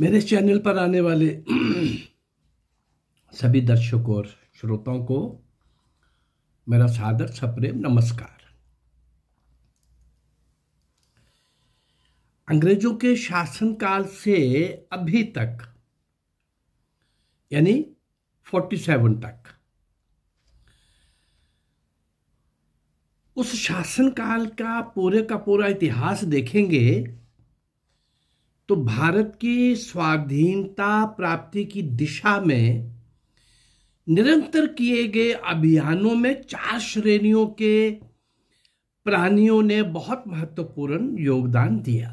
मेरे चैनल पर आने वाले सभी दर्शकों और श्रोताओं को मेरा सादर सप्रेम नमस्कार अंग्रेजों के शासनकाल से अभी तक यानी 47 तक उस शासनकाल का पूरे का पूरा इतिहास देखेंगे तो भारत की स्वाधीनता प्राप्ति की दिशा में निरंतर किए गए अभियानों में चार श्रेणियों के प्राणियों ने बहुत महत्वपूर्ण योगदान दिया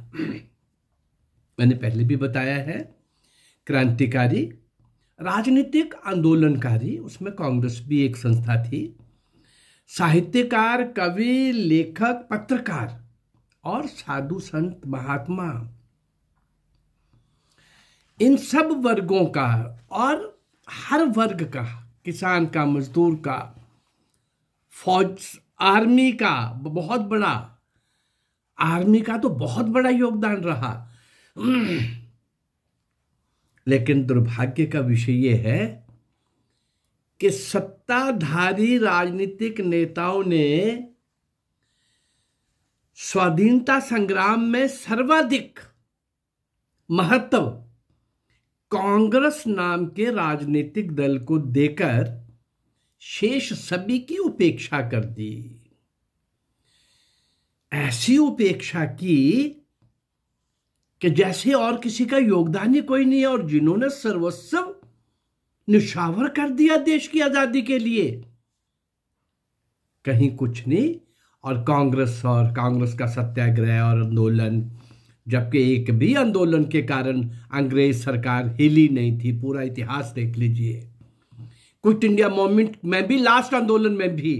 मैंने पहले भी बताया है क्रांतिकारी राजनीतिक आंदोलनकारी उसमें कांग्रेस भी एक संस्था थी साहित्यकार कवि लेखक पत्रकार और साधु संत महात्मा इन सब वर्गों का और हर वर्ग का किसान का मजदूर का फौज आर्मी का बहुत बड़ा आर्मी का तो बहुत बड़ा योगदान रहा लेकिन दुर्भाग्य का विषय यह है कि सत्ताधारी राजनीतिक नेताओं ने स्वाधीनता संग्राम में सर्वाधिक महत्व कांग्रेस नाम के राजनीतिक दल को देकर शेष सभी की उपेक्षा कर दी ऐसी उपेक्षा की कि जैसे और किसी का योगदान ही कोई नहीं है और जिन्होंने सर्वस्व निशावर कर दिया देश की आजादी के लिए कहीं कुछ नहीं और कांग्रेस और कांग्रेस का सत्याग्रह और आंदोलन जबकि एक भी आंदोलन के कारण अंग्रेज सरकार हिली नहीं थी पूरा इतिहास देख लीजिए क्विट इंडिया मोवमेंट में भी लास्ट आंदोलन में भी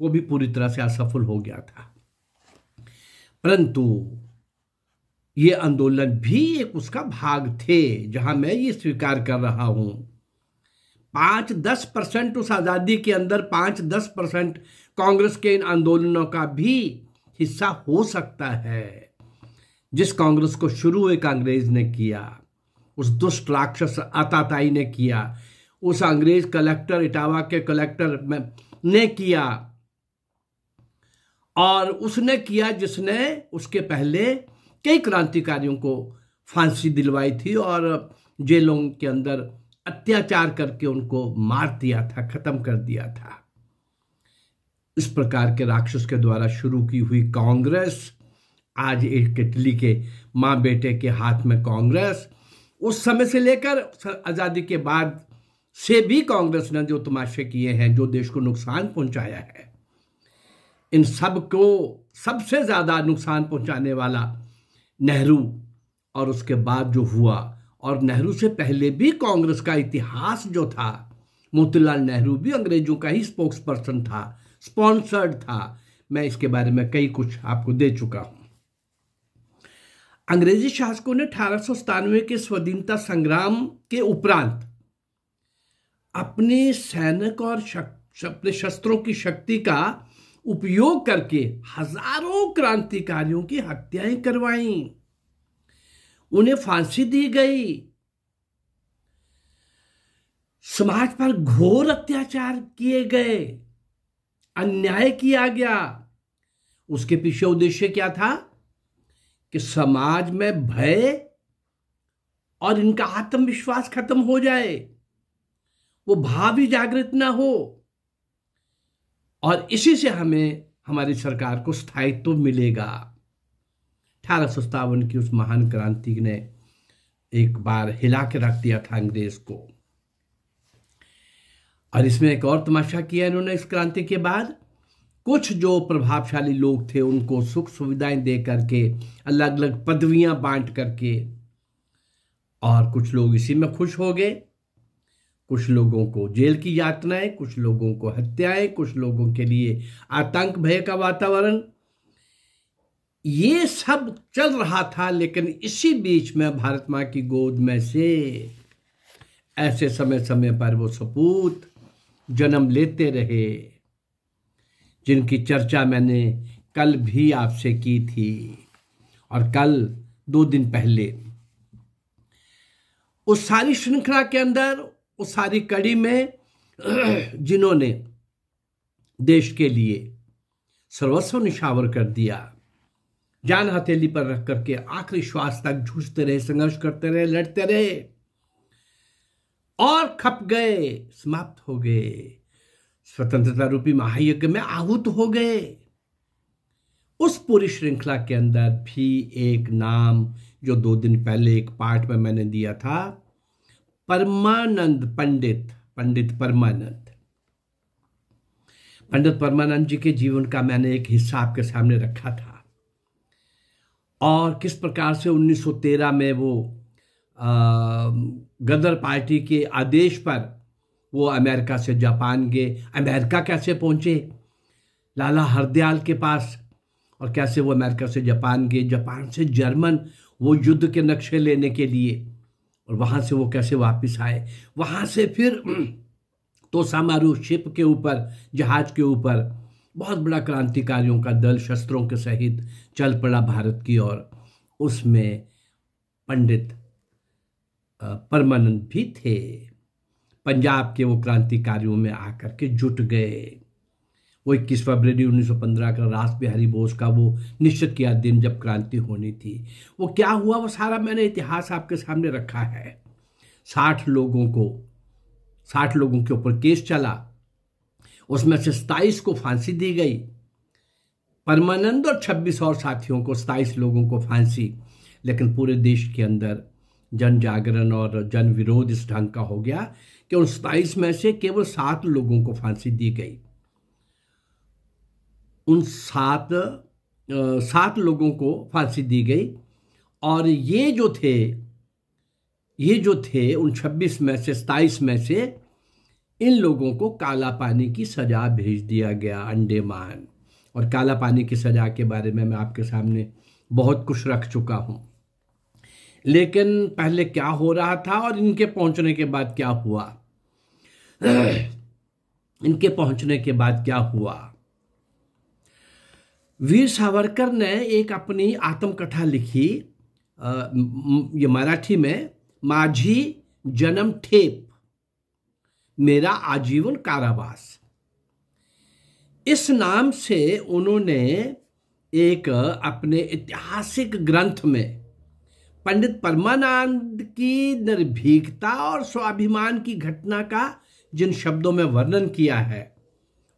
वो भी पूरी तरह से असफल हो गया था परंतु ये आंदोलन भी एक उसका भाग थे जहां मैं ये स्वीकार कर रहा हूं पांच दस परसेंट उस आज़ादी के अंदर पांच दस परसेंट कांग्रेस के इन आंदोलनों का भी हिस्सा हो सकता है जिस कांग्रेस को शुरू एक अंग्रेज ने किया उस दुष्ट राक्षस आताताई ने किया उस अंग्रेज कलेक्टर इटावा के कलेक्टर ने किया और उसने किया जिसने उसके पहले कई क्रांतिकारियों को फांसी दिलवाई थी और जेलों के अंदर अत्याचार करके उनको मार दिया था खत्म कर दिया था इस प्रकार के राक्षस के द्वारा शुरू की हुई कांग्रेस आज इटली के माँ बेटे के हाथ में कांग्रेस उस समय से लेकर आज़ादी के बाद से भी कांग्रेस ने जो तमाशे किए हैं जो देश को नुकसान पहुंचाया है इन सब को सबसे ज़्यादा नुकसान पहुंचाने वाला नेहरू और उसके बाद जो हुआ और नेहरू से पहले भी कांग्रेस का इतिहास जो था मोतीलाल नेहरू भी अंग्रेजों का ही स्पोक्स पर्सन था स्पॉन्सर्ड था मैं इसके बारे में कई कुछ आपको दे चुका हूँ अंग्रेजी शासकों ने अठारह के स्वाधीनता संग्राम के उपरांत अपने सैनिक और शक, अपने शस्त्रों की शक्ति का उपयोग करके हजारों क्रांतिकारियों की हत्याएं करवाई उन्हें फांसी दी गई समाज पर घोर अत्याचार किए गए अन्याय किया गया उसके पीछे उद्देश्य क्या था कि समाज में भय और इनका आत्मविश्वास खत्म हो जाए वो भावी जागृत ना हो और इसी से हमें हमारी सरकार को स्थायित्व मिलेगा अठारह सौ सत्तावन की उस महान क्रांति ने एक बार हिला के रख दिया था अंग्रेज को और इसमें एक और तमाशा किया इन्होंने इस क्रांति के बाद कुछ जो प्रभावशाली लोग थे उनको सुख सुविधाएं दे करके अलग अलग पदवियां बांट करके और कुछ लोग इसी में खुश हो गए कुछ लोगों को जेल की यातनाएं कुछ लोगों को हत्याएं कुछ लोगों के लिए आतंक भय का वातावरण ये सब चल रहा था लेकिन इसी बीच में भारत माँ की गोद में से ऐसे समय समय पर वो सपूत जन्म लेते रहे जिनकी चर्चा मैंने कल भी आपसे की थी और कल दो दिन पहले उस सारी श्रृंखला के अंदर उस सारी कड़ी में जिन्होंने देश के लिए सर्वस्व निशावर कर दिया जान हथेली पर रख करके आखिरी श्वास तक झूझते रहे संघर्ष करते रहे लड़ते रहे और खप गए समाप्त हो गए स्वतंत्रता रूपी महायज्ञ में आहूत हो गए उस पूरी श्रृंखला के अंदर भी एक नाम जो दो दिन पहले एक पाठ में मैंने दिया था परमानंद पंडित पंडित परमानंद पंडित परमानंद जी के जीवन का मैंने एक हिस्सा आपके सामने रखा था और किस प्रकार से 1913 में वो गदर पार्टी के आदेश पर वो अमेरिका से जापान गए अमेरिका कैसे पहुँचे लाला हरदयाल के पास और कैसे वो अमेरिका से जापान गए जापान से जर्मन वो युद्ध के नक्शे लेने के लिए और वहाँ से वो कैसे वापस आए वहाँ से फिर तो सामारू शिप के ऊपर जहाज के ऊपर बहुत बड़ा क्रांतिकारियों का दल शस्त्रों के सहित चल पड़ा भारत की ओर उसमें पंडित परमानंद भी थे पंजाब के वो क्रांतिकारियों में आकर के जुट गए वो इक्कीस फरवरी 1915 का रास बिहारी बोस का वो निश्चित किया दिन जब क्रांति होनी थी वो क्या हुआ वो सारा मैंने इतिहास आपके सामने रखा है साठ लोगों को साठ लोगों के ऊपर केस चला उसमें से सताइस को फांसी दी गई परमानंद और छब्बीस और साथियों को सताइस लोगों को फांसी लेकिन पूरे देश के अंदर जन जागरण और जन विरोध इस ढंग का हो गया कि सताइस में से केवल सात लोगों को फांसी दी गई उन सात सात लोगों को फांसी दी गई और ये जो थे ये जो थे उन छब्बीस में से सताइस में से इन लोगों को काला पानी की सजा भेज दिया गया अंडेमान और काला पानी की सजा के बारे में मैं आपके सामने बहुत कुछ रख चुका हूं लेकिन पहले क्या हो रहा था और इनके पहुंचने के बाद क्या हुआ इनके पहुंचने के बाद क्या हुआ वीर सावरकर ने एक अपनी आत्मकथा लिखी आ, ये मराठी में माझी जन्म ठेप मेरा आजीवन कारावास इस नाम से उन्होंने एक अपने ऐतिहासिक ग्रंथ में पंडित परमानंद की निर्भीकता और स्वाभिमान की घटना का जिन शब्दों में वर्णन किया है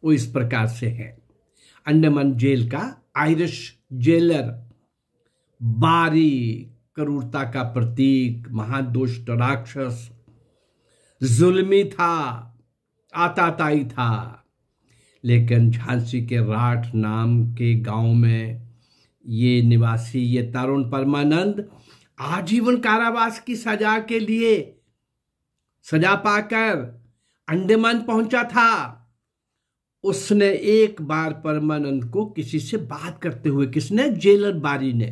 वो इस प्रकार से है अंडमान जेल का आयरिश जेलर बारी करूरता का प्रतीक महादुष्ट राक्षस जुल्मी था आताताई था लेकिन झांसी के राठ नाम के गांव में ये निवासी ये तरुण परमानंद आजीवन कारावास की सजा के लिए सजा पाकर अंडमान पहुंचा था उसने एक बार परमानंद को किसी से बात करते हुए किसने जेलर बारी ने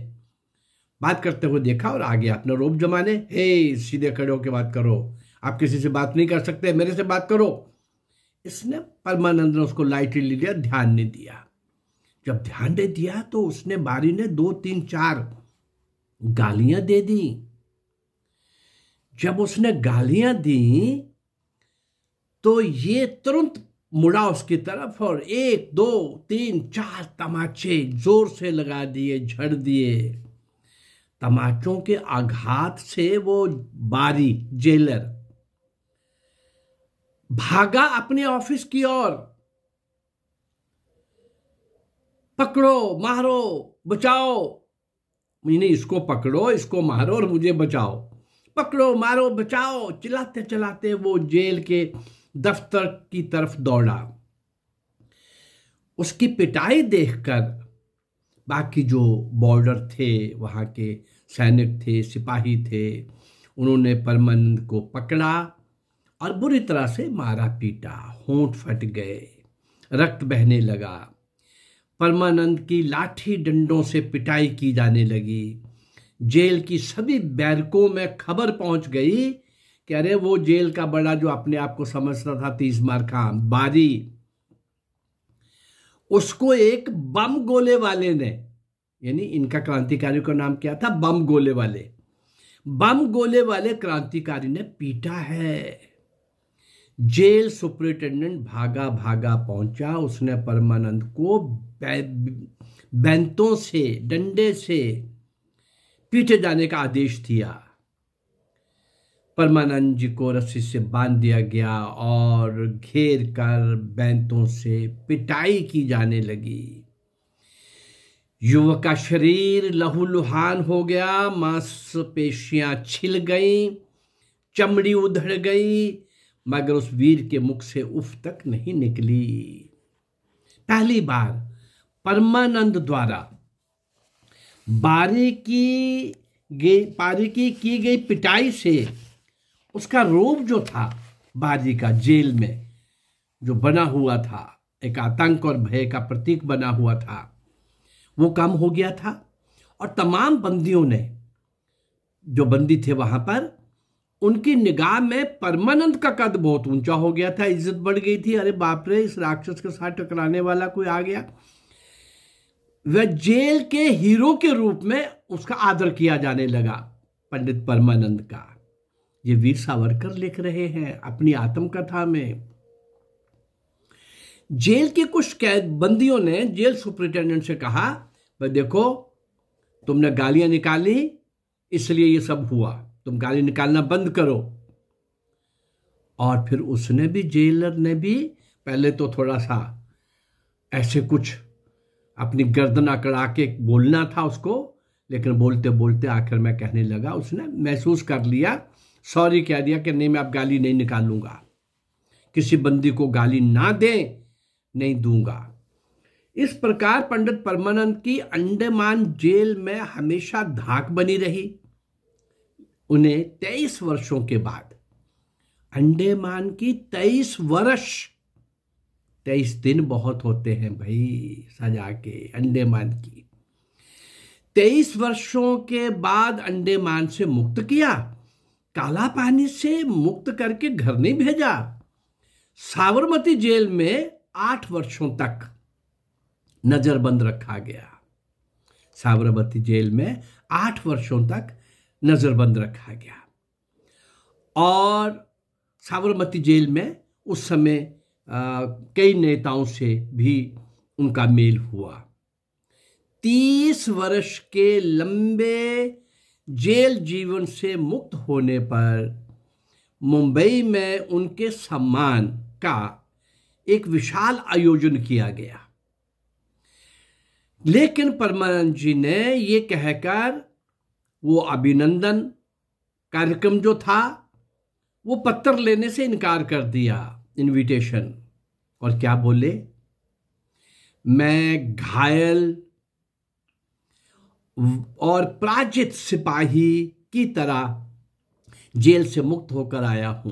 बात करते हुए देखा और आगे अपने रोप जमाने हे सीधे खड़े होकर बात करो आप किसी से बात नहीं कर सकते मेरे से बात करो इसने परमानंद ने उसको ले लिया ध्यान नहीं दिया जब ध्यान दे दिया तो उसने बारी ने दो तीन चार गालियां दे दी जब उसने गालियां दी तो ये तुरंत मुड़ा उसकी तरफ और एक दो तीन चार तमाचे जोर से लगा दिए झड़ दिए तमाचों के आघात से वो बारी जेलर भागा अपने ऑफिस की ओर पकड़ो मारो बचाओ नहीं इसको पकड़ो इसको मारो और मुझे बचाओ पकड़ो मारो बचाओ चिल्लाते चिल्लाते वो जेल के दफ्तर की तरफ दौड़ा उसकी पिटाई देखकर बाकी जो बॉर्डर थे वहाँ के सैनिक थे सिपाही थे उन्होंने परमानंद को पकड़ा और बुरी तरह से मारा पीटा होंठ फट गए रक्त बहने लगा परमानंद की लाठी डंडों से पिटाई की जाने लगी जेल की सभी बैरकों में खबर पहुंच गई कह रहे वो जेल का बड़ा जो अपने आप को समझता था तीस मार खान बारी उसको एक बम गोले वाले ने यानी इनका क्रांतिकारी का नाम क्या था बम गोले वाले बम गोले वाले क्रांतिकारी ने पीटा है जेल सुपरिटेंडेंट भागा भागा पहुंचा उसने परमानंद को बैंतों से डंडे से पीटे जाने का आदेश दिया परमानंद जी को रस्सी से बांध दिया गया और घेर कर बैंतों से पिटाई की जाने लगी युवक का शरीर लहूलुहान हो गया मांसपेशियां छिल गई चमड़ी उधड़ गई मगर उस वीर के मुख से उफ तक नहीं निकली पहली बार परमानंद द्वारा बारीकी गई बारीकी की गई पिटाई से उसका रोब जो था बाजी का जेल में जो बना हुआ था एक आतंक और भय का प्रतीक बना हुआ था वो कम हो गया था और तमाम बंदियों ने जो बंदी थे वहां पर उनकी निगाह में परमानंद का कद बहुत ऊंचा हो गया था इज्जत बढ़ गई थी अरे बाप रे इस राक्षस के साथ टकराने वाला कोई आ गया वह जेल के हीरो के रूप में उसका आदर किया जाने लगा पंडित परमानंद का ये वीर सावरकर लिख रहे हैं अपनी आत्मकथा में जेल के कुछ कैद बंदियों ने जेल सुप्रिंटेंडेंट से कहा भाई देखो तुमने गालियां निकाली इसलिए ये सब हुआ तुम गाली निकालना बंद करो और फिर उसने भी जेलर ने भी पहले तो थोड़ा सा ऐसे कुछ अपनी गर्दन अकड़ा के बोलना था उसको लेकिन बोलते बोलते आखिर मैं कहने लगा उसने महसूस कर लिया सॉरी कह दिया कि नहीं मैं अब गाली नहीं निकालूंगा किसी बंदी को गाली ना दें नहीं दूंगा इस प्रकार पंडित परमानंद की अंडमान जेल में हमेशा धाक बनी रही उन्हें तेईस वर्षों के बाद अंडेमान की तेईस वर्ष तेईस दिन बहुत होते हैं भाई सजा के अंडेमान की तेईस वर्षों के बाद अंडेमान से मुक्त किया काला पानी से मुक्त करके घर नहीं भेजा साबरमती जेल में आठ वर्षों तक नजरबंद रखा गया साबरमती जेल में आठ वर्षों तक नजरबंद रखा गया और साबरमती जेल में उस समय कई नेताओं से भी उनका मेल हुआ तीस वर्ष के लंबे जेल जीवन से मुक्त होने पर मुंबई में उनके सम्मान का एक विशाल आयोजन किया गया लेकिन परमानंद जी ने ये कहकर वो अभिनंदन कार्यक्रम जो था वो पत्थर लेने से इनकार कर दिया इनविटेशन और क्या बोले मैं घायल और पराजित सिपाही की तरह जेल से मुक्त होकर आया हूं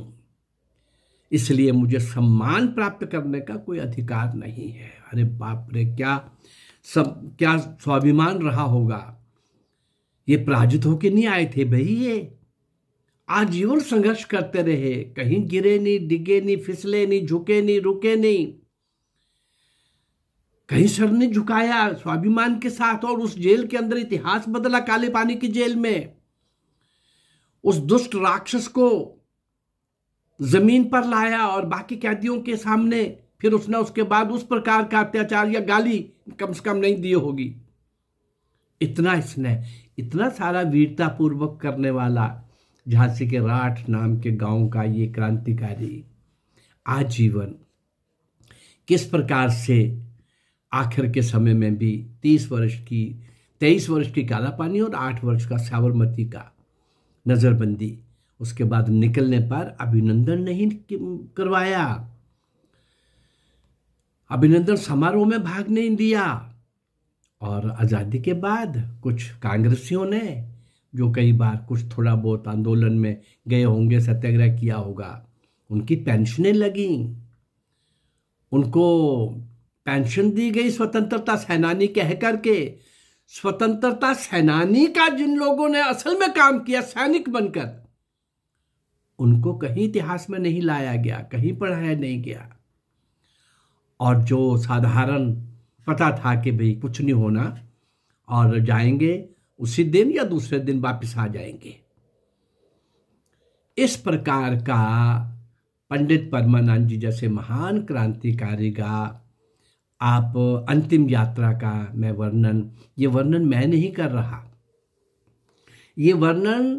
इसलिए मुझे सम्मान प्राप्त करने का कोई अधिकार नहीं है अरे बाप रे क्या सब क्या स्वाभिमान रहा होगा ये पराजित होके नहीं आए थे भाई ये आजीवन संघर्ष करते रहे कहीं गिरे नहीं डिगे नहीं फिसले नहीं झुके नहीं रुके नहीं कहीं सर ने झुकाया स्वाभिमान के साथ और उस जेल के अंदर इतिहास बदला काले पानी की जेल में उस दुष्ट राक्षस को जमीन पर लाया और बाकी कैदियों के सामने फिर उसने उसके बाद उस प्रकार का अत्याचार या गाली कम से कम नहीं दी होगी इतना इसने इतना सारा वीरता पूर्वक करने वाला झांसी के राठ नाम के गांव का ये क्रांतिकारी आजीवन किस प्रकार से आखिर के समय में भी तीस वर्ष की तेईस वर्ष की कालापानी और आठ वर्ष का साबरमती का नज़रबंदी उसके बाद निकलने पर अभिनंदन नहीं करवाया अभिनंदन समारोह में भाग नहीं लिया और आज़ादी के बाद कुछ कांग्रेसियों ने जो कई बार कुछ थोड़ा बहुत आंदोलन में गए होंगे सत्याग्रह किया होगा उनकी पेंशनें लगी उनको पेंशन दी गई स्वतंत्रता सेनानी कह करके स्वतंत्रता सेनानी का जिन लोगों ने असल में काम किया सैनिक बनकर उनको कहीं इतिहास में नहीं लाया गया कहीं पढ़ाया नहीं गया और जो साधारण पता था कि भाई कुछ नहीं होना और जाएंगे उसी दिन या दूसरे दिन वापस आ जाएंगे इस प्रकार का पंडित परमानंद जी जैसे महान क्रांतिकारी का आप अंतिम यात्रा का मैं वर्णन ये वर्णन मैं नहीं कर रहा ये वर्णन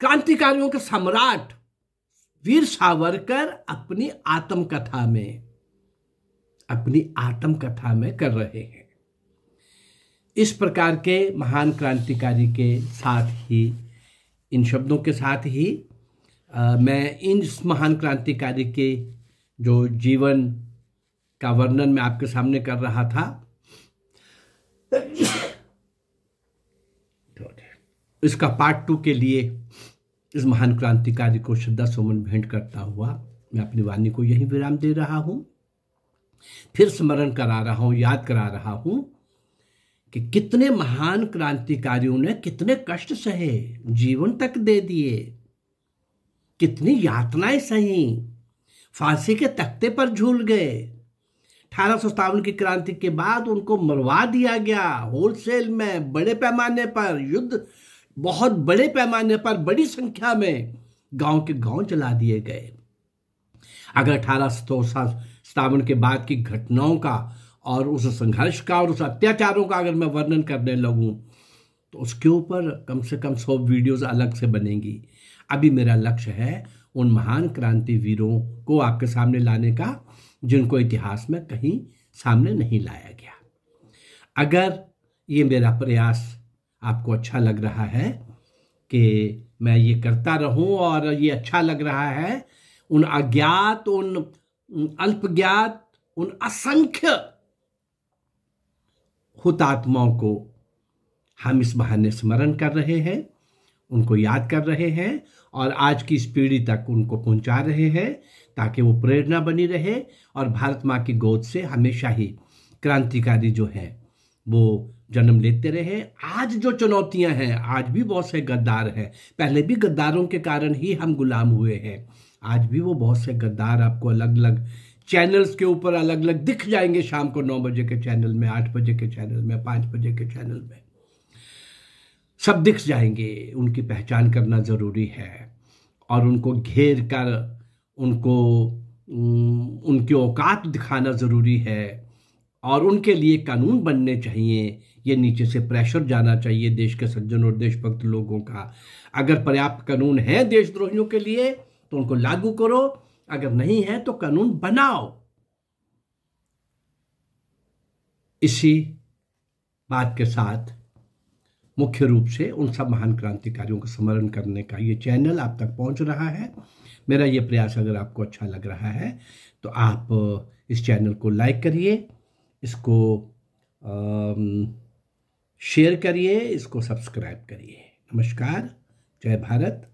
क्रांतिकारियों के सम्राट वीर सावरकर अपनी आत्मकथा में अपनी आत्मकथा में कर रहे हैं इस प्रकार के महान क्रांतिकारी के साथ ही इन शब्दों के साथ ही आ, मैं इन महान क्रांतिकारी के जो जीवन का वर्णन मैं आपके सामने कर रहा था इसका पार्ट टू के लिए इस महान क्रांतिकारी को श्रद्धा सुमन भेंट करता हुआ मैं अपनी वाणी को यही विराम दे रहा हूं फिर स्मरण करा रहा हूं याद करा रहा हूं कि कितने महान क्रांतिकारियों ने कितने कष्ट सहे जीवन तक दे दिए कितनी यातनाएं सही फांसी के तख्ते पर झूल गए अठारह की क्रांति के बाद उनको मरवा दिया गया होलसेल में बड़े पैमाने पर युद्ध बहुत बड़े पैमाने पर बड़ी संख्या में गांव के गांव चला दिए गए अगर अठारह सतावन के बाद की घटनाओं का और उस संघर्ष का और उस अत्याचारों का अगर मैं वर्णन करने लगूं तो उसके ऊपर कम से कम सौ वीडियोस अलग से बनेंगी अभी मेरा लक्ष्य है उन महान क्रांतिवीरों को आपके सामने लाने का जिनको इतिहास में कहीं सामने नहीं लाया गया अगर ये मेरा प्रयास आपको अच्छा लग रहा है कि मैं ये करता रहूं और ये अच्छा लग रहा है उन अज्ञात उन अल्पज्ञात उन असंख्य हुतात्माओं को हम इस बहाने स्मरण कर रहे हैं उनको याद कर रहे हैं और आज की इस पीढ़ी तक उनको पहुंचा रहे हैं ताकि वो प्रेरणा बनी रहे और भारत माँ की गोद से हमेशा ही क्रांतिकारी जो है वो जन्म लेते रहे आज जो चुनौतियां हैं आज भी बहुत से गद्दार हैं पहले भी गद्दारों के कारण ही हम गुलाम हुए हैं आज भी वो बहुत से गद्दार आपको अलग अलग चैनल्स के ऊपर अलग अलग दिख जाएंगे शाम को नौ बजे के चैनल में आठ बजे के चैनल में पाँच बजे के चैनल में सब दिख जाएंगे उनकी पहचान करना ज़रूरी है और उनको घेर कर उनको उनके औकात दिखाना ज़रूरी है और उनके लिए कानून बनने चाहिए ये नीचे से प्रेशर जाना चाहिए देश के सज्जन और देशभक्त लोगों का अगर पर्याप्त कानून है देशद्रोहियों के लिए तो उनको लागू करो अगर नहीं है तो कानून बनाओ इसी बात के साथ मुख्य रूप से उन सब महान क्रांतिकारियों का स्मरण करने का ये चैनल आप तक पहुंच रहा है मेरा ये प्रयास अगर आपको अच्छा लग रहा है तो आप इस चैनल को लाइक करिए इसको शेयर करिए इसको सब्सक्राइब करिए नमस्कार जय भारत